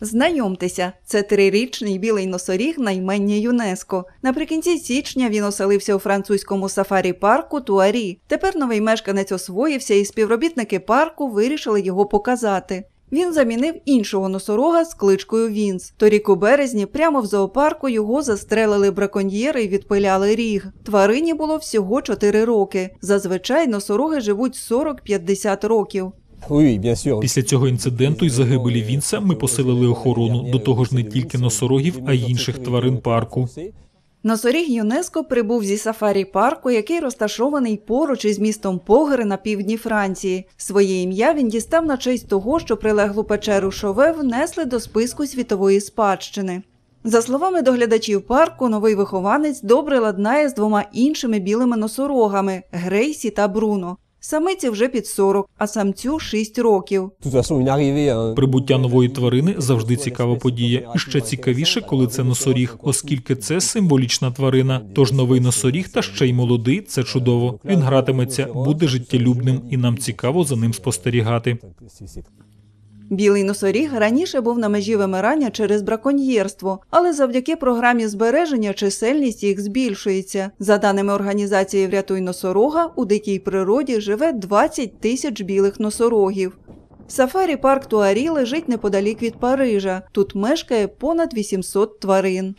Знайомтеся, це трирічний білий носоріг на ЮНЕСКО. Наприкінці січня він оселився у французькому сафарі парку Туарі. Тепер новий мешканець освоївся, і співробітники парку вирішили його показати. Він замінив іншого носорога з кличкою Вінс. Торік у березні, прямо в зоопарку, його застрелили браконьєри і відпиляли ріг. Тварині було всього 4 роки. Зазвичай носороги живуть 40-50 років. Після цього інциденту і загибелі Вінса ми посилили охорону до того ж не тільки носорогів, а й інших тварин парку. Носоріг ЮНЕСКО прибув зі сафарі парку, який розташований поруч із містом Погри на півдні Франції. Своє ім'я він дістав на честь того, що прилеглу печеру шове внесли до списку світової спадщини. За словами доглядачів парку, новий вихованець добре ладнає з двома іншими білими носорогами Грейсі та Бруно. Самиці вже під 40, а самцю 6 років. Прибуття нової тварини завжди цікава подія. І ще цікавіше, коли це носоріг, оскільки це символічна тварина. Тож новий носоріг та ще й молодий це чудово. Він гратиметься, буде життєлюбним, і нам цікаво за ним спостерігати. Білий носоріг раніше був на межі вимирання через браконьєрство, але завдяки програмі збереження чисельність їх збільшується. За даними організації Врятуй носорога, у дикій природі живе 20 тисяч білих носорогів. Сафарі парк Туарі лежить неподалік від Парижа. Тут мешкає понад 800 тварин.